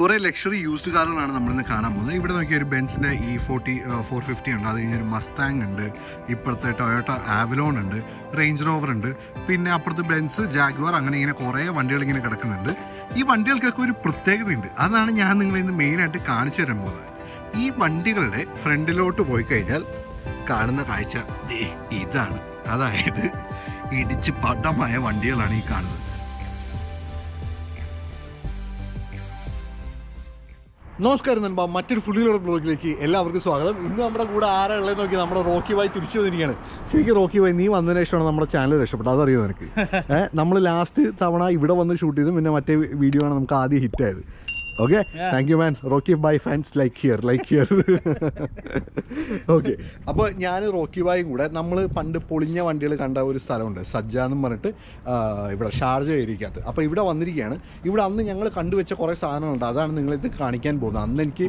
കുറെ luxury used കാറുകളാണ് നമ്മളിന്ന് കാണാൻ പോകുന്നത് ഇവിടെ നോക്കിയ ഒരു ബെൻസിൻ്റെ ഇ ഫോർട്ടി ഫോർ ഫിഫ്റ്റി ഉണ്ട് അത് കഴിഞ്ഞൊരു മസ്താങ് ഉണ്ട് ഇപ്പുറത്തെ ടൊയോട്ട ആവലോൺ ഉണ്ട് റേഞ്ച് റോവർ ഉണ്ട് പിന്നെ അപ്പുറത്ത് ബെൻസ് ജാഗ്വാർ അങ്ങനെ ഇങ്ങനെ കുറേ വണ്ടികൾ ഇങ്ങനെ കിടക്കുന്നുണ്ട് ഈ വണ്ടികൾക്കൊക്കെ ഒരു പ്രത്യേകതയുണ്ട് അതാണ് ഞാൻ നിങ്ങളെ ഇന്ന് മെയിനായിട്ട് കാണിച്ചു തരാൻ പോകുന്നത് ഈ വണ്ടികളുടെ ഫ്രണ്ടിലോട്ട് പോയി കഴിഞ്ഞാൽ കാണുന്ന കാഴ്ച ഇതാണ് അതായത് ഇടിച്ച് പടമായ വണ്ടികളാണ് ഈ കാണുന്നത് നമസ്കാരം നൻപ മറ്റൊരു ഫുള്ളിലുള്ള ബ്ലോഗിലേക്ക് എല്ലാവർക്കും സ്വാഗതം ഇന്ന് നമ്മുടെ കൂടെ ആരാ നോക്കി നമ്മുടെ റോക്കി ബായി തിരിച്ചു വന്നിരിക്കുകയാണ് ശരിക്കും റോക്കി ബായി നീ വന്നതിന് ശേഷമാണ് നമ്മുടെ ചാനൽ രക്ഷപ്പെട്ടത് അതറിയോ നിനക്ക് നമ്മൾ ലാസ്റ്റ് തവണ ഇവിടെ വന്ന് ഷൂട്ട് ചെയ്തു പിന്നെ മറ്റേ വീഡിയോ ആണ് നമുക്ക് ആദ്യം ഹിറ്റായത് okay thank you man Rocky Bhai fans like here like here okay അപ്പോൾ ഞാൻ റോക്കി ബായും കൂടെ നമ്മൾ പണ്ട് പൊളിഞ്ഞ വണ്ടികൾ കണ്ട ഒരു സ്ഥലമുണ്ട് സജ്ജ എന്ന് പറഞ്ഞിട്ട് ഇവിടെ ഷാർജ ഏരിയക്കകത്ത് അപ്പോൾ ഇവിടെ വന്നിരിക്കുകയാണ് ഇവിടെ അന്ന് ഞങ്ങൾ കണ്ടുവെച്ച കുറേ സാധനങ്ങളുണ്ട് അതാണ് നിങ്ങളിത് കാണിക്കാൻ പോകുന്നത് അന്ന് എനിക്ക്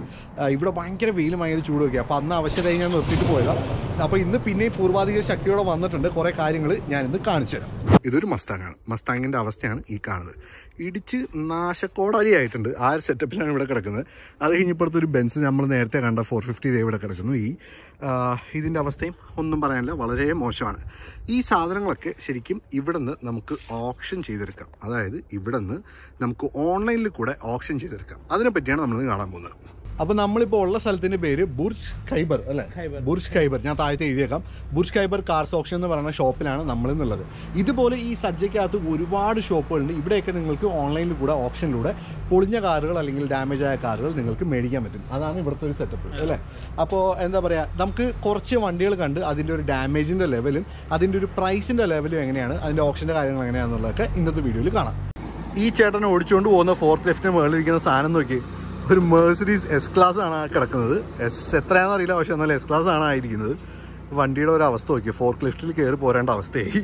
ഇവിടെ ഭയങ്കര വെയിലും ഭയങ്കര ചൂടൊക്കെ അപ്പോൾ അന്ന് അവശതയായി ഞാൻ നിർത്തിയിട്ട് പോയതാണ് അപ്പോൾ ഇന്ന് പിന്നെ പൂർവാധിക ശക്തിയോടെ വന്നിട്ടുണ്ട് കുറേ കാര്യങ്ങൾ ഞാൻ ഇന്ന് കാണിച്ചു തരാം ഇതൊരു മസ്താങ്ങാണ് മസ്താങ്ങിന്റെ അവസ്ഥയാണ് ഈ കാണുന്നത് ഇടിച്ച് നാശക്കോടാലിയായിട്ടുണ്ട് ആ ഒരു സെറ്റപ്പിലാണ് ഇവിടെ കിടക്കുന്നത് അത് കഴിഞ്ഞപ്പോഴത്തെ ഒരു ബെൻസ് നമ്മൾ നേരത്തെ കണ്ട ഫോർ ഫിഫ്റ്റി ഇവിടെ കിടക്കുന്നു ഈ ഇതിൻ്റെ അവസ്ഥയും ഒന്നും പറയാനില്ല വളരെ മോശമാണ് ഈ സാധനങ്ങളൊക്കെ ശരിക്കും ഇവിടെ നമുക്ക് ഓപ്ഷൻ ചെയ്തെടുക്കാം അതായത് ഇവിടെ നമുക്ക് ഓൺലൈനിൽ കൂടെ ഓപ്ഷൻ ചെയ്തെടുക്കാം അതിനെപ്പറ്റിയാണ് നമ്മൾ കാണാൻ പോകുന്നത് അപ്പോൾ നമ്മളിപ്പോൾ ഉള്ള സ്ഥലത്തിന്റെ പേര് ബുർജ് ഖൈബർ അല്ലേ ബുർജ് ഖൈബർ ഞാൻ താഴത്തെ എഴുതിയേക്കാം ബുർജ് ഖൈബർ കാർസ് ഓപ്ഷൻ എന്ന് പറയുന്ന ഷോപ്പിലാണ് നമ്മൾ എന്നുള്ളത് ഇതുപോലെ ഈ സജ്ജയ്ക്കകത്ത് ഒരുപാട് ഷോപ്പുകളുണ്ട് ഇവിടെയൊക്കെ നിങ്ങൾക്ക് ഓൺലൈനിൽ കൂടെ ഓപ്ഷനിലൂടെ പൊളിഞ്ഞ കാറുകൾ അല്ലെങ്കിൽ ഡാമേജ് ആയ കാറുകൾ നിങ്ങൾക്ക് മേടിക്കാൻ പറ്റും അതാണ് ഇവിടുത്തെ ഒരു സെറ്റപ്പ് അല്ലേ അപ്പോൾ എന്താ പറയാ നമുക്ക് കുറച്ച് വണ്ടികൾ കണ്ട് അതിൻ്റെ ഒരു ഡാമേജിൻ്റെ ലെവലും അതിൻ്റെ ഒരു പ്രൈസിൻ്റെ ലെവലും എങ്ങനെയാണ് അതിൻ്റെ ഓപ്ഷൻ്റെ കാര്യങ്ങൾ എങ്ങനെയാണെന്നുള്ളതൊക്കെ ഇന്നത്തെ വീഡിയോയിൽ കാണാം ഈ ചേട്ടനെ ഓടിച്ചുകൊണ്ട് പോകുന്ന ഫോർത്ത് ലിഫ്റ്റിന് മുകളിലിരിക്കുന്ന സാധനം നോക്കി ഒരു മേഴ്സഡീസ് എസ് ക്ലാസ് ആണ് കിടക്കുന്നത് എസ് എത്രയാണെന്ന് അറിയില്ല പക്ഷെ എന്നാലും എസ് ക്ലാസ് ആണ് ആയിരിക്കുന്നത് വണ്ടിയുടെ ഒരു അവസ്ഥ നോക്കി ഫോർക്ക് ലിഫ്റ്റിൽ കയറി പോരേണ്ട അവസ്ഥയായി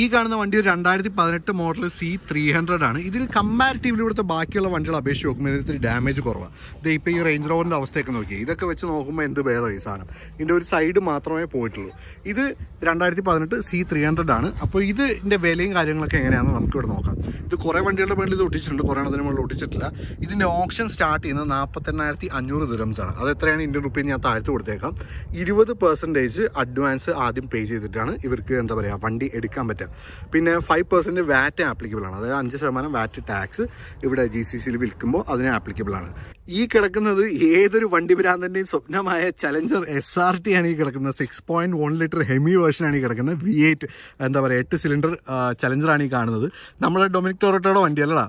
ഈ കാണുന്ന വണ്ടി ഒരു രണ്ടായിരത്തി പതിനെട്ട് മോഡൽ സി ത്രീ ഹൺഡ്രഡ് ആണ് ഇതിൽ കമ്പാരിറ്റീവ്ലി ഇവിടുത്തെ ബാക്കിയുള്ള വണ്ടികൾ അപേക്ഷിച്ച് നോക്കുമ്പോൾ ഇതിൽ ഡാമേജ് കുറവാണ് ഇത് ഇപ്പോൾ ഈ റേഞ്ച് റോവറിൻ്റെ അവസ്ഥയൊക്കെ നോക്കി ഇതൊക്കെ വെച്ച് നോക്കുമ്പോൾ എന്ത് വേറെ ഈ സാധനം ഇതിൻ്റെ ഒരു സൈഡ് മാത്രമേ പോയിട്ടുള്ളൂ ഇത് രണ്ടായിരത്തി പതിനെട്ട് സി ത്രീ ഹൺഡ്രഡ് ആണ് അപ്പോൾ ഇതിൻ്റെ വിലയും കാര്യങ്ങളൊക്കെ എങ്ങനെയാണെന്ന് നമുക്ക് ഇവിടെ നോക്കാം ഇത് കുറേ വണ്ടികളുടെ മുകളിൽ ഇത് ഒട്ടിച്ചിട്ടുണ്ട് കുറേ അതിന് മുകളിൽ ഒട്ടിച്ചിട്ടില്ല ഇതിൻ്റെ ഓപ്ഷൻ സ്റ്റാർട്ട് ചെയ്യുന്നത് നാൽപ്പത്തെണ്ണായിരത്തി അഞ്ഞൂറ് ദുരംസ് ആണ് അത് എത്രയാണ് ഇന്ത്യൻ റുപ്പിയിൽ ഞാൻ താഴ്ത്ത് കൊടുത്തേക്കാം ഇരുപത് പെർസെൻറ്റേജ് അഡ്വാൻസ് ആദ്യം പേ ചെയ്തിട്ടാണ് ഇവർക്ക് എന്താ പറയുക വണ്ടി എടുക്കാൻ പറ്റുക റേറ്റ് പിന്നെ ഫൈവ് പെർസെൻറ്റ് വാറ്റ് ആപ്ലിക്കബിൾ ആണ് അതായത് അഞ്ച് ശതമാനം വാറ്റ് ടാക്സ് ഇവിടെ ജി സി സിയിൽ വിൽക്കുമ്പോൾ അതിന് ആപ്ലിക്കബിൾ ആണ് ഈ കിടക്കുന്നത് ഏതൊരു വണ്ടി ഭ്രാന്തൻ്റെയും സ്വപ്നമായ ചലഞ്ചർ എസ് ആർ ടി ആണ് ഈ കിടക്കുന്നത് six point one litre Hemi version ആണ് ഈ കിടക്കുന്നത് വി എയ്റ്റ് എന്താ പറയുക എട്ട് സിലിണ്ടർ ചലഞ്ചറാണ് ഈ കാണുന്നത് നമ്മുടെ ഡൊമിനിക് ടൊറട്ടോയുടെ വണ്ടി അല്ലടാ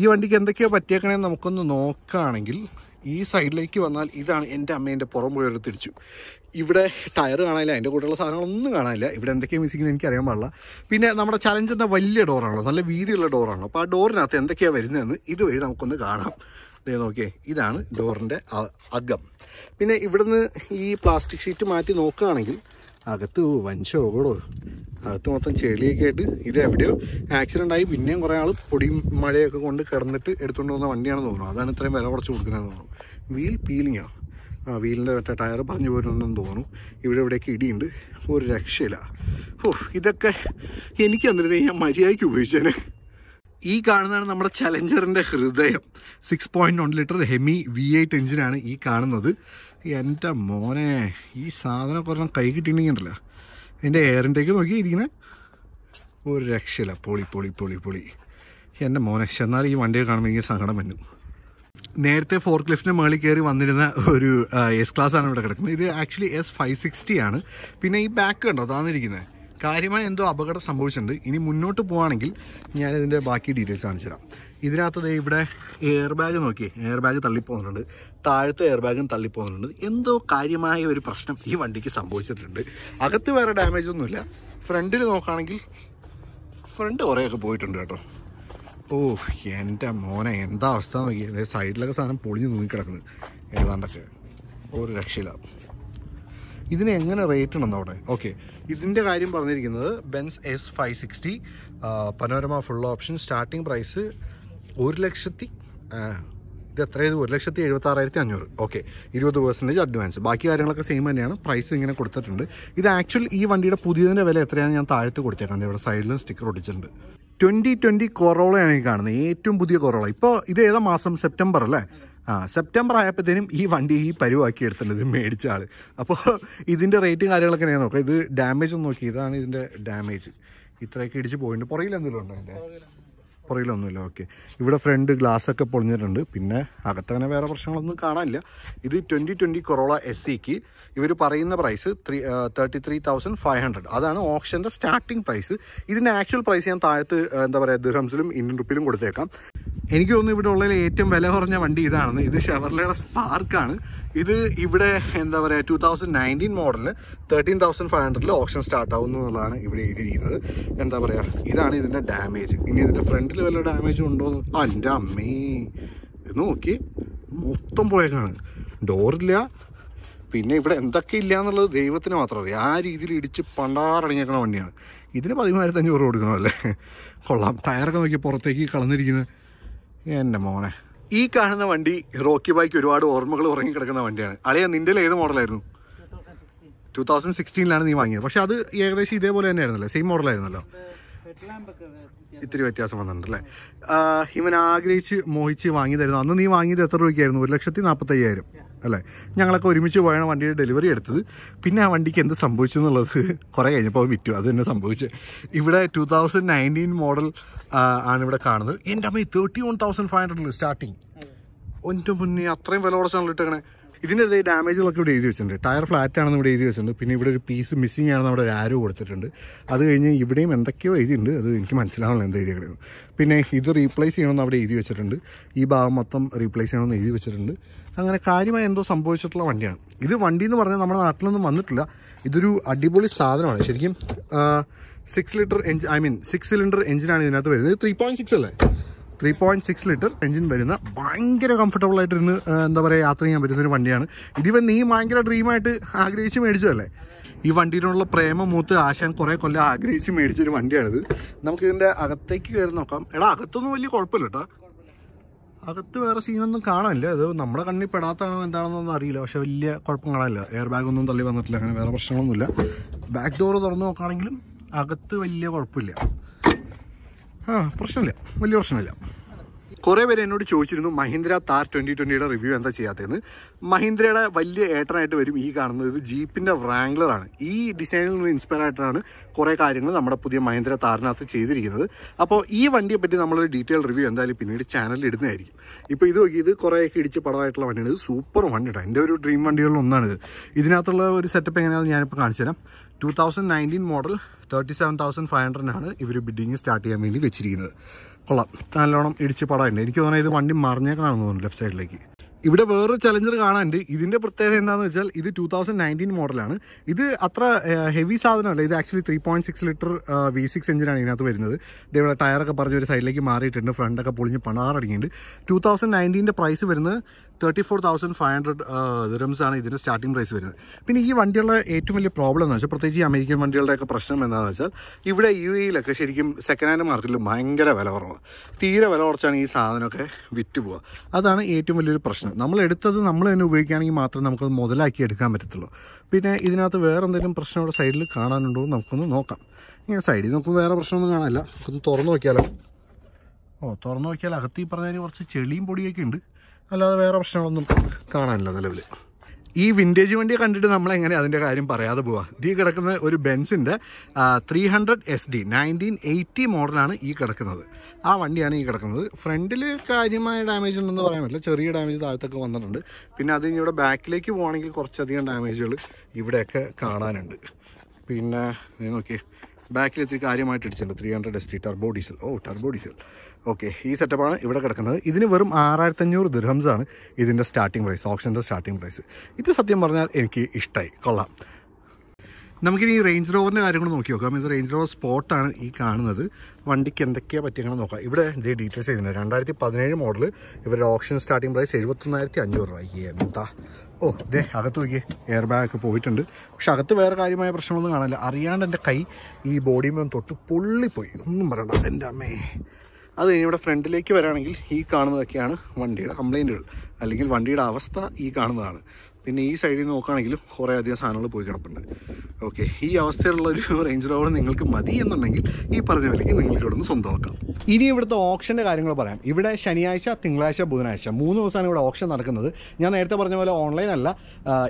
ഈ വണ്ടിക്ക് എന്തൊക്കെയാണ് പറ്റിയേക്കണേന്ന് നമുക്കൊന്ന് നോക്കുകയാണെങ്കിൽ ഈ സൈഡിലേക്ക് വന്നാൽ ഇതാണ് എൻ്റെ അമ്മേൻ്റെ പുറം പോയൊരു തിരിച്ചു ഇവിടെ ടയർ കാണാനില്ല അതിൻ്റെ കൂടെയുള്ള സാധനങ്ങളൊന്നും കാണാനില്ല ഇവിടെ എന്തൊക്കെയാണ് എന്ന് എനിക്കറിയാൻ പാടില്ല പിന്നെ നമ്മുടെ ചലഞ്ച് വലിയ ഡോറാണല്ലോ നല്ല വീതിയുള്ള ഡോറാണല്ലോ അപ്പോൾ ആ ഡോറിനകത്ത് എന്തൊക്കെയാണ് വരുന്നതെന്ന് ഇതുവഴി നമുക്കൊന്ന് കാണാം ദേ നോക്കിയേ ഇതാണ് ഡോറിൻ്റെ അകം പിന്നെ ഇവിടുന്ന് ഈ പ്ലാസ്റ്റിക് ഷീറ്റ് മാറ്റി നോക്കുകയാണെങ്കിൽ അകത്ത് വഞ്ചോകടോ അകത്ത് മൊത്തം ചെളിയൊക്കെ ആയിട്ട് ഇത് എവിടെയോ ആക്സിഡൻ്റ് ആയി പിന്നെയും കുറേ ആൾ പൊടിയും മഴയൊക്കെ കൊണ്ട് കിടന്നിട്ട് എടുത്തുകൊണ്ട് പോകുന്ന വണ്ടിയാണെന്ന് തോന്നുന്നു അതാണ് ഇത്രയും വില കുറച്ച് കൊടുക്കുന്നതെന്ന് തോന്നുന്നു വീൽ ആണ് വീലിൻ്റെ മറ്റേ ടയർ പറഞ്ഞു പോരുന്നെന്ന് തോന്നുന്നു ഇവിടെ ഇവിടെയൊക്കെ ഇടിയുണ്ട് ഒരു രക്ഷയില്ല ഓ ഇതൊക്കെ എനിക്ക് തന്നിരുന്നത് ഞാൻ മര്യാദയ്ക്ക് ഉപയോഗിച്ചേനെ ഈ കാണുന്നതാണ് നമ്മുടെ ചലഞ്ചറിൻ്റെ ഹൃദയം six point one litre Hemi V eight എഞ്ചിനാണ് ഈ കാണുന്നത് എൻ്റെ മോനെ ഈ സാധനം കുറച്ച് കൈ കിട്ടിയിട്ടുണ്ടെങ്കിലല്ല എൻ്റെ എയറിൻ്റേക്ക് നോക്കിയിരിക്കുന്നത് ഒരു രക്ഷയില്ല പൊളി പൊളി പൊളി പൊളി എൻ്റെ മോനെ ചെന്നാൽ ഈ വണ്ടിയൊക്കെ കാണുമ്പോൾ എനിക്ക് സങ്കടം പറ്റും നേരത്തെ ഫോർക്ക് ലിഫ്റ്റിന് മുകളിൽ കയറി വന്നിരുന്ന ഒരു എസ് ക്ലാസ് ആണ് ഇവിടെ കിടക്കുന്നത് ഇത് ആക്ച്വലി എസ് ഫൈവ് സിക്സ്റ്റി ആണ് പിന്നെ ഈ ബാക്ക് കണ്ടോ താന്നിരിക്കുന്നത് കാര്യമായ എന്തോ അപകടം സംഭവിച്ചിട്ടുണ്ട് ഇനി മുന്നോട്ട് പോവാണെങ്കിൽ ഞാൻ ഇതിൻ്റെ ബാക്കി ഡീറ്റെയിൽസ് കാണിച്ചു തരാം ഇതിനകത്ത് ഇവിടെ എയർ ബാഗ് നോക്കി എയർ ബാഗ് തള്ളിപ്പോകുന്നുണ്ട് താഴത്തെ എയർ ബാഗും തള്ളിപ്പോകുന്നുണ്ട് എന്തോ കാര്യമായ ഒരു പ്രശ്നം ഈ വണ്ടിക്ക് സംഭവിച്ചിട്ടുണ്ട് അകത്ത് വേറെ ഡാമേജ് ഒന്നുമില്ല ഫ്രണ്ടിൽ നോക്കുകയാണെങ്കിൽ ഫ്രണ്ട് കുറേയൊക്കെ പോയിട്ടുണ്ട് കേട്ടോ ഓ എൻ്റെ മോനെ എന്താ അവസ്ഥ നോക്കിയത് സൈഡിലൊക്കെ സാധനം പൊളിഞ്ഞ് തൂങ്ങിക്കിടക്കുന്നത് ഏതാണ്ടൊക്കെ ഒരു രക്ഷയില്ല ഇതിന് എങ്ങനെ റേറ്റ് ഉണ്ടെന്ന് അവിടെ ഓക്കെ ഇതിൻ്റെ കാര്യം പറഞ്ഞിരിക്കുന്നത് Benz S five sixty panorama full option starting price ഒരു ലക്ഷത്തി ഇത് എത്രയത് ഒരു ലക്ഷത്തി എഴുപത്തി ആറായിരത്തി അഞ്ഞൂറ് ഓക്കെ ഇരുപത് പെർസെൻറ്റേജ് അഡ്വാൻസ് ബാക്കി കാര്യങ്ങളൊക്കെ സെയിം തന്നെയാണ് പ്രൈസ് ഇങ്ങനെ കൊടുത്തിട്ടുണ്ട് ഇത് ആക്ച്വൽ ഈ വണ്ടിയുടെ പുതിയതിൻ്റെ വില എത്രയാണ് ഞാൻ താഴത്ത് കൊടുത്തേക്കുന്നത് ഇവിടെ സൈഡിലും സ്റ്റിക്കർ ഒട്ടിച്ചിട്ടുണ്ട് ട്വൻറ്റി ട്വൻറ്റി കൊറോളയാണ് ഈ കാണുന്നത് ഏറ്റവും പുതിയ കൊറോള ഇപ്പോൾ ഇത് ഏതാ മാസം സെപ്റ്റംബർ അല്ലേ ആ സെപ്റ്റംബർ ആയപ്പോഴത്തേനും ഈ വണ്ടി ഈ പരിവാക്കി എടുത്തിട്ടുണ്ട് മേടിച്ച ആൾ അപ്പോൾ ഇതിൻ്റെ റേറ്റും കാര്യങ്ങളൊക്കെ ഞാൻ നോക്കാം ഇത് ഡാമേജ് ഒന്ന് നോക്കി ഇതാണ് ഇതിൻ്റെ ഡാമേജ് ഇത്രയൊക്കെ ഇടിച്ച് പോയിട്ടുണ്ട് പുറകിൽ എന്തെങ്കിലും ഉണ്ടോ അതിൻ്റെ പുറകിലൊന്നുമില്ല ഓക്കെ ഇവിടെ ഫ്രണ്ട് ഗ്ലാസ് ഒക്കെ പൊളിഞ്ഞിട്ടുണ്ട് പിന്നെ അകത്തങ്ങനെ വേറെ പ്രശ്നങ്ങളൊന്നും കാണാനില്ല ഇത് ട്വൻറ്റി ട്വൻറ്റി കൊറോള എസ് സിക്ക് ഇവർ പറയുന്ന price three thirty three thousand five hundred അതാണ് ഓപ്ഷൻ്റെ സ്റ്റാർട്ടിംഗ് പ്രൈസ് ഇതിൻ്റെ ആക്ച്വൽ പ്രൈസ് ഞാൻ താഴത്ത് uh, എന്താ പറയുക ദിർഹംസിലും ഇന്ത്യൻ റുപ്പിലും കൊടുത്തേക്കാം എനിക്ക് തോന്നുന്നു ഇവിടെ ഉള്ളതിൽ ഏറ്റവും വില കുറഞ്ഞ വണ്ടി ഇതാണ് ഇത് ഷെവർലയുടെ സ്പാർക്കാണ് ഇത് ഇവിടെ എന്താ പറയുക ടു തൗസൻഡ് നയൻറ്റീൻ മോഡലിൽ തേർട്ടീൻ തൗസൻഡ് ഫൈവ് ഹൺഡ്രഡിൽ ഓപ്ഷൻ സ്റ്റാർട്ട് ആവുന്നു എന്നുള്ളതാണ് ഇവിടെ എഴുതിയിരിക്കുന്നത് എന്താ പറയുക ഇതാണ് ഇതിൻ്റെ ഡാമേജ് ഇനി ഇതിൻ്റെ ഫ്രണ്ടിൽ വല്ല ഡാമേജും ഉണ്ടോ ആ എൻ്റെ അമ്മേ നോക്കി മൊത്തം പോയേക്കാണ് ഡോറില്ല പിന്നെ ഇവിടെ എന്തൊക്കെ ഇല്ല എന്നുള്ളത് ദൈവത്തിന് മാത്രമേ ആ രീതിയിൽ ഇടിച്ച് പണ്ടാറടങ്ങിയേക്കണ വണ്ടിയാണ് ഇതിന് കൊടുക്കണം കൊടുക്കണമല്ലേ കൊള്ളാം ടയറൊക്കെ നോക്കി പുറത്തേക്ക് കളഞ്ഞിരിക്കുന്നത് എൻ്റെ മോനെ ഈ കാണുന്ന വണ്ടി റോക്കി ബൈക്ക് ഒരുപാട് ഓർമ്മകൾ ഉറങ്ങി കിടക്കുന്ന വണ്ടിയാണ് അളിയ നിൻ്റെ ഏത് മോഡലായിരുന്നു ടൂ തൗസൻഡ് സിക്സ്റ്റീനിലാണ് നീ വാങ്ങിയത് പക്ഷെ അത് ഏകദേശം ഇതേപോലെ തന്നെയായിരുന്നല്ലോ സെയിം മോഡലായിരുന്നല്ലോ ഇത്തിരി വ്യത്യാസം വന്നിട്ടുണ്ടല്ലേ ഇവൻ ആഗ്രഹിച്ച് മോഹിച്ച് തരുന്നു അന്ന് നീ വാങ്ങിയത് എത്ര രൂപയ്ക്കായിരുന്നു ഒരു ലക്ഷത്തി നാൽപ്പത്തയ്യായിരം അല്ലേ ഞങ്ങളൊക്കെ ഒരുമിച്ച് പോയാണ് വണ്ടിയുടെ ഡെലിവറി എടുത്തത് പിന്നെ ആ വണ്ടിക്ക് എന്ത് സംഭവിച്ചു എന്നുള്ളത് കുറേ കഴിഞ്ഞപ്പോൾ വിറ്റു അത് തന്നെ സംഭവിച്ചു ഇവിടെ ടു തൗസൻഡ് നയൻറ്റീൻ മോഡൽ ആണ് ഇവിടെ കാണുന്നത് എൻ്റെ അമ്മ തേർട്ടി വൺ തൗസൻഡ് ഫൈവ് ഹൺഡ്രഡിൽ സ്റ്റാർട്ടിങ് ഒൻ്റെ മുന്നേ അത്രയും വില കുറച്ചാണല്ലോ ഇട്ടേക്കണേ ഇതിൻ്റെ ഇടയിൽ ഡാമേജുകളൊക്കെ ഇവിടെ എഴുതി വെച്ചിട്ടുണ്ട് ടയർ ഫ്ലാറ്റ് ആണെന്ന് ഇവിടെ എഴുതി വെച്ചിട്ടുണ്ട് പിന്നെ ഇവിടെ ഒരു പീസ് മിസ്സിംഗ് ആണെന്ന് അവിടെ ഒരു ആരോ കൊടുത്തിട്ടുണ്ട് അത് കഴിഞ്ഞ് ഇവിടെയും എന്തൊക്കെയോ എഴുതിയിട്ടുണ്ട് അത് എനിക്ക് മനസ്സിലാവണമല്ലോ എന്താ കിടക്കുന്നത് പിന്നെ ഇത് റീപ്ലേസ് ചെയ്യണമെന്ന് അവിടെ എഴുതി വെച്ചിട്ടുണ്ട് ഈ ഭാഗം മൊത്തം റീപ്ലേസ് ചെയ്യണമെന്ന് എഴുതി വെച്ചിട്ടുണ്ട് അങ്ങനെ കാര്യമായി എന്തോ സംഭവിച്ചിട്ടുള്ള വണ്ടിയാണ് ഇത് വണ്ടി എന്ന് പറഞ്ഞാൽ നമ്മുടെ നാട്ടിലൊന്നും വന്നിട്ടില്ല ഇതൊരു അടിപൊളി സാധനമാണ് ശരിക്കും six litre engine I mean six cylinder എഞ്ചിനാണ് ഇതിനകത്ത് വരുന്നത് ത്രീ പോയിൻറ്റ് സിക്സ് അല്ലേ three point six litre engine വരുന്ന ഭയങ്കര കംഫർട്ടബിൾ ആയിട്ട് ഇന്ന് എന്താ പറയുക യാത്ര ചെയ്യാൻ പറ്റുന്ന ഒരു വണ്ടിയാണ് ഇതിവൻ നീ ഭയങ്കര ഡ്രീമായിട്ട് ആഗ്രഹിച്ച് മേടിച്ചതല്ലേ ഈ വണ്ടിയിലുള്ള പ്രേമ മൂത്ത് ആശാൻ കുറേ കൊല്ലം ആഗ്രഹിച്ച് മേടിച്ചൊരു വണ്ടിയാണിത് നമുക്ക് ഇതിന്റെ അകത്തേക്ക് കയറി നോക്കാം എടാ അകത്തൊന്നും വലിയ കുഴപ്പമില്ല കേട്ടോ അകത്ത് വേറെ സീനൊന്നും കാണാനില്ല അത് നമ്മുടെ കണ്ണിൽ പെടാത്താണോ എന്താണെന്നൊന്നും അറിയില്ല പക്ഷെ വലിയ കുഴപ്പം കാണാനില്ല എയർ ബാഗ് ഒന്നും തള്ളി വന്നിട്ടില്ല അങ്ങനെ വേറെ പ്രശ്നങ്ങളൊന്നുമില്ല ബാക്ക് ഡോർ തുറന്നു നോക്കുകയാണെങ്കിലും അകത്ത് വലിയ കുഴപ്പമില്ല ആ പ്രശ്നമില്ല വലിയ പ്രശ്നമില്ല കുറേ പേര് എന്നോട് ചോദിച്ചിരുന്നു മഹീന്ദ്ര താർ ട്വൻറ്റി ട്വൻറ്റിയുടെ റിവ്യൂ എന്താ ചെയ്യാത്തതെന്ന് മഹീന്ദ്രയുടെ വലിയ ഏട്ടനായിട്ട് വരും ഈ കാണുന്നത് ഇത് ജീപ്പിൻ്റെ ആണ് ഈ ഡിസൈനിൽ നിന്ന് ഇൻസ്പയർ ആയിട്ടാണ് കുറേ കാര്യങ്ങൾ നമ്മുടെ പുതിയ മഹീന്ദ്ര താറിനകത്ത് ചെയ്തിരിക്കുന്നത് അപ്പോൾ ഈ വണ്ടിയെ പറ്റി നമ്മളൊരു ഡീറ്റെയിൽ റിവ്യൂ എന്തായാലും പിന്നീട് ചാനലിൽ ഇടുന്നതായിരിക്കും ഇപ്പോൾ ഇത് ഇത് കുറേയൊക്കെ ഇടിച്ച് പടമായിട്ടുള്ള വണ്ടിയാണ് ഇത് സൂപ്പർ വണ്ടിയാണ് എൻ്റെ ഒരു ഡ്രീം വണ്ടികളിൽ ഒന്നാണിത് ഇതിനകത്തുള്ള ഒരു സെറ്റപ്പ് എങ്ങനെയാണെന്ന് ഞാനിപ്പോൾ കാണിച്ചു തരാം two thousand nineteen model thirty seven thousand five ഹൺഡ്രഡിനാണ് ഇവർ ബിഡിങ് സ്റ്റാർട്ട് ചെയ്യാൻ വേണ്ടി വെച്ചിരിക്കുന്നത് കൊള്ളാം നല്ലോണം ഇടിച്ച് പടമുണ്ട് എനിക്ക് തോന്നുന്നത് ഇത് വണ്ടി മറിഞ്ഞേക്കണമെന്ന് തോന്നുന്നു ലെഫ്റ്റ് സൈഡിലേക്ക് ഇവിടെ വേറൊരു ചലഞ്ചർ കാണാനുണ്ട് ഇതിൻ്റെ പ്രത്യേകത എന്താണെന്ന് വെച്ചാൽ ഇത് ടൂ തൗസൻഡ് നയൻറ്റീൻ മോഡലാണ് ഇത് അത്ര ഹെവി സാധനമല്ല ഇത് actually three point six litre V six എഞ്ചിനാണ് ഇതിനകത്ത് വരുന്നത് ഇതേപോലെ ടയറൊക്കെ പറഞ്ഞ് ഒരു സൈഡിലേക്ക് മാറിയിട്ടുണ്ട് ഫ്രണ്ടൊക്കെ പൊളിഞ്ഞ് പണാറടങ്ങിയിട്ടുണ്ട് ടൂ തൗസൻഡ് നയൻറ്റീൻ്റെ പ്രൈസ് വരുന്നത് thirty four thousand five hundred dirhams ആണ് ഇതിൻ്റെ സ്റ്റാർട്ടിംഗ് പ്രൈസ് വരുന്നത് പിന്നെ ഈ വണ്ടികളുടെ ഏറ്റവും വലിയ പ്രോബ്ലം എന്ന് വെച്ചാൽ പ്രത്യേകിച്ച് ഈ അമേരിക്കൻ വണ്ടികളുടെയൊക്കെ പ്രശ്നം എന്താണെന്ന് വെച്ചാൽ ഇവിടെ യു എയിലൊക്കെ ശരിക്കും സെക്കൻഡ് ഹാൻഡ് മാർക്കറ്റിൽ ഭയങ്കര വില കുറവ് തീരെ വില കുറച്ചാണ് ഈ സാധനമൊക്കെ വിറ്റ് പോവുക അതാണ് ഏറ്റവും വലിയൊരു പ്രശ്നം നമ്മൾ എടുത്തത് നമ്മൾ തന്നെ ഉപയോഗിക്കുകയാണെങ്കിൽ മാത്രമേ നമുക്കത് മുതലാക്കി എടുക്കാൻ പറ്റത്തുള്ളൂ പിന്നെ ഇതിനകത്ത് വേറെ എന്തെങ്കിലും പ്രശ്നം ഇവിടെ സൈഡിൽ കാണാനുണ്ടോ എന്ന് നമുക്കൊന്ന് നോക്കാം ഇങ്ങനെ സൈഡിൽ നോക്കുമ്പോൾ വേറെ പ്രശ്നമൊന്നും കാണാനില്ല ഒന്ന് തുറന്നു നോക്കിയാലോ ഓ തുറന്നു നോക്കിയാൽ അകത്ത് ഈ പറഞ്ഞതിന് കുറച്ച് ചെളിയും പൊടിയൊക്കെ ഉണ്ട് അല്ലാതെ വേറെ പ്രശ്നങ്ങളൊന്നും കാണാനില്ല നിലവിൽ ഈ വിൻറ്റേജ് വണ്ടി കണ്ടിട്ട് നമ്മൾ എങ്ങനെ അതിൻ്റെ കാര്യം പറയാതെ പോവാ ഈ കിടക്കുന്ന ഒരു ബെൻസിൻ്റെ three hundred S D nineteen eighty മോഡലാണ് ഈ കിടക്കുന്നത് ആ വണ്ടിയാണ് ഈ കിടക്കുന്നത് ഫ്രണ്ടിൽ കാര്യമായ ഡാമേജ് ഉണ്ടെന്ന് പറയാൻ പറ്റില്ല ചെറിയ ഡാമേജ് താഴത്തൊക്കെ വന്നിട്ടുണ്ട് പിന്നെ അത് ഇവിടെ ബാക്കിലേക്ക് പോകണമെങ്കിൽ കുറച്ചധികം ഡാമേജുകൾ ഇവിടെയൊക്കെ കാണാനുണ്ട് പിന്നെ നോക്കിയേ ബാക്കിൽ ഇത്തിരി കാര്യമായിട്ട് ഇടിച്ചിട്ടുണ്ട് three hundred S T turbo diesel ഓ ടർബോ ഡീസൽ ഓക്കെ ഈ സെറ്റപ്പാണ് ഇവിടെ കിടക്കുന്നത് ഇതിന് വെറും ആറായിരത്തഞ്ഞൂറ് ദിർഹംസാണ് ഇതിൻ്റെ സ്റ്റാർട്ടിംഗ് പ്രൈസ് ഓപ്ഷൻ്റെ സ്റ്റാർട്ടിംഗ് പ്രൈസ് ഇത് സത്യം പറഞ്ഞാൽ എനിക്ക് ഇഷ്ടമായി കൊള്ളാം നമുക്കിനി റേഞ്ച് റോവറിൻ്റെ കാര്യങ്ങൾ നോക്കി നോക്കാം ഇത് റേഞ്ച് റോവർ സ്പോട്ടാണ് ഈ കാണുന്നത് വണ്ടിക്ക് എന്തൊക്കെയാണ് പറ്റിയെന്ന് നോക്കാം ഇവിടെ ഇതിൻ്റെ ഡീറ്റെയിൽസ് ചെയ്യുന്നത് രണ്ടായിരത്തി പതിനേഴ് മോഡൽ ഇവരുടെ ഓപ്ഷൻ സ്റ്റാർട്ടിംഗ് പ്രൈസ് എഴുപത്തൊന്നായിരത്തി അഞ്ഞൂറ് രൂപയ്ക്ക് എന്താ ഓ ഇതേ അകത്ത് നോക്കിയേ എയർ ബാഗ് ഒക്കെ പോയിട്ടുണ്ട് പക്ഷെ അകത്ത് വേറെ കാര്യമായ പ്രശ്നമൊന്നും കാണില്ല അറിയാണ്ട് എൻ്റെ കൈ ഈ മേൽ തൊട്ട് പൊള്ളിപ്പോയി ഒന്നും പറയണ്ട എൻ്റെ അമ്മേ അത് കഴിഞ്ഞ് ഇവിടെ ഫ്രണ്ടിലേക്ക് വരാണെങ്കിൽ ഈ കാണുന്നതൊക്കെയാണ് വണ്ടിയുടെ കംപ്ലൈൻറ്റുകൾ അല്ലെങ്കിൽ വണ്ടിയുടെ അവസ്ഥ ഈ കാണുന്നതാണ് പിന്നെ ഈ സൈഡിൽ നോക്കുകയാണെങ്കിലും കുറേ അധികം സാധനങ്ങൾ പോയി കിടപ്പുണ്ട് ഓക്കെ ഈ അവസ്ഥയിലുള്ള ഒരു റേഞ്ച് റോവർ നിങ്ങൾക്ക് മതി എന്നുണ്ടെങ്കിൽ ഈ പറഞ്ഞ വിലയ്ക്ക് നിങ്ങൾക്ക് ഇവിടെ നിന്ന് സ്വന്തമാക്കാം ഇനി ഇവിടുത്തെ ഓപ്ഷൻ്റെ കാര്യങ്ങൾ പറയാം ഇവിടെ ശനിയാഴ്ച തിങ്കളാഴ്ച ബുധനാഴ്ച മൂന്ന് ദിവസമാണ് ഇവിടെ ഓപ്ഷൻ നടക്കുന്നത് ഞാൻ നേരത്തെ പറഞ്ഞ പോലെ ഓൺലൈൻ അല്ല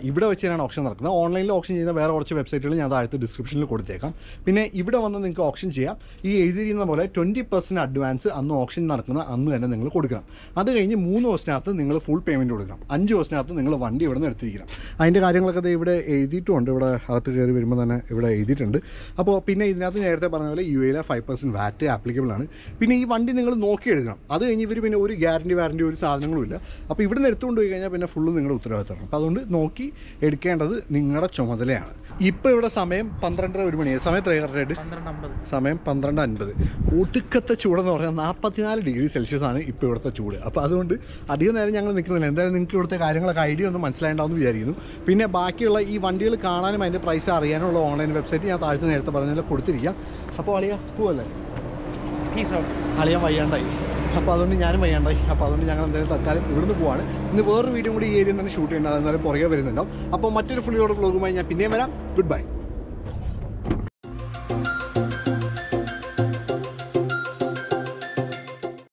ഇവിടെ വെച്ച് തന്നെയാണ് ഓപ്ഷൻ നടക്കുന്നത് ഓൺലൈനിൽ ഓപ്ഷൻ ചെയ്യുന്ന വേറെ കുറച്ച് വെബ്സൈറ്റുകൾ ഞാൻ താഴത്ത് ഡിസ്ക്രിപ്ഷനിൽ കൊടുത്തേക്കാം പിന്നെ ഇവിടെ വന്ന് നിങ്ങൾക്ക് ഓപ്ഷൻ ചെയ്യാം ഈ എഴുതിയിരിക്കുന്ന പോലെ ട്വൻറ്റി പെർസെൻറ്റ് അഡ്വാൻസ് അന്ന് ഓപ്ഷൻ നടക്കുന്ന അന്ന് തന്നെ നിങ്ങൾ കൊടുക്കണം അത് കഴിഞ്ഞ് മൂന്ന് ദിവസത്തിനകത്ത് നിങ്ങൾ ഫുൾ പേയ്മെൻറ്റ് കൊടുക്കണം അഞ്ച് ദിവസത്തിനകത്ത് നിങ്ങൾ വണ്ടി ഇവിടെ നിന്ന് എടുത്തിരിക്കണം അതിൻ്റെ കാര്യങ്ങളൊക്കെ ഇവിടെ എഴുതിയിട്ടുണ്ട് ഇവിടെ അകത്ത് കയറി വരുമ്പോൾ തന്നെ ഇവിടെ എഴുതിയിട്ടുണ്ട് അപ്പോൾ പിന്നെ ഇതിനകത്ത് നേരത്തെ പറഞ്ഞ പോലെ യു എയിലെ ഫൈവ് പെർസെൻറ്റ് വാറ്റ് ആപ്ലിക്കബിൾ ആണ് പിന്നെ ഈ വണ്ടി നിങ്ങൾ നോക്കി എടുക്കണം അത് കഴിഞ്ഞ് ഇവർ പിന്നെ ഒരു ഗ്യാരണ്ടി വാറണ്ടി ഒരു സാധനങ്ങളും ഇല്ല അപ്പോൾ ഇവിടെ നിന്ന് എടുത്തുകൊണ്ട് പോയി കഴിഞ്ഞാൽ പിന്നെ ഫുള്ള് നിങ്ങളുടെ ഉത്തരവാദിത്തമാണ് അപ്പോൾ അതുകൊണ്ട് നോക്കി എടുക്കേണ്ടത് നിങ്ങളുടെ ചുമതലയാണ് ഇപ്പോൾ ഇവിടെ സമയം പന്ത്രണ്ടര ഒരു മണിയാണ് സമയം എത്ര കറക്റ്റായിട്ട് സമയം പന്ത്രണ്ട് അൻപത് ഒടുക്കത്തെ ചൂടെന്ന് പറഞ്ഞാൽ നാൽപ്പത്തിനാല് ഡിഗ്രി സെൽഷ്യസ് ആണ് ഇപ്പോൾ ഇവിടുത്തെ ചൂട് അപ്പോൾ അതുകൊണ്ട് അധികം നേരം ഞങ്ങൾ നിൽക്കുന്നില്ല എന്തായാലും നിങ്ങൾക്ക് ഇവിടുത്തെ കാര്യങ്ങളൊക്കെ ഐഡിയ ഒന്ന് മനസ്സിലായിട്ടുണ്ടാവും വിചാരിക്കുന്നു പിന്നെ ബാക്കിയുള്ള ഈ വണ്ടികൾ കാണാനും അതിൻ്റെ പ്രൈസ് അറിയാം അറിയാനുള്ള ഓൺലൈൻ വെബ്സൈറ്റ് ഞാൻ താഴ്ത്ത് നേരത്തെ പറഞ്ഞാൽ കൊടുത്തിരിക്കാം അപ്പോൾ അളിയ പോവല്ലേ അളിയാൻ വയ്യാണ്ടായി അപ്പോൾ അതുകൊണ്ട് ഞാനും വയ്യാണ്ടായി അപ്പോൾ അതുകൊണ്ട് ഞങ്ങൾ എന്തായാലും തൽക്കാലം ഇവിടുന്ന് പോവാണ് ഇന്ന് വേറൊരു വീഡിയോ കൂടി ഈ തന്നെ ഷൂട്ട് ചെയ്യേണ്ടത് എന്നാലും പുറകെ വരുന്നുണ്ടാവും അപ്പോൾ മറ്റൊരു ഫുള്ളിയോട് വ്ളോഗുമായി ഞാൻ പിന്നെയും വരാം ഗുഡ് ബൈ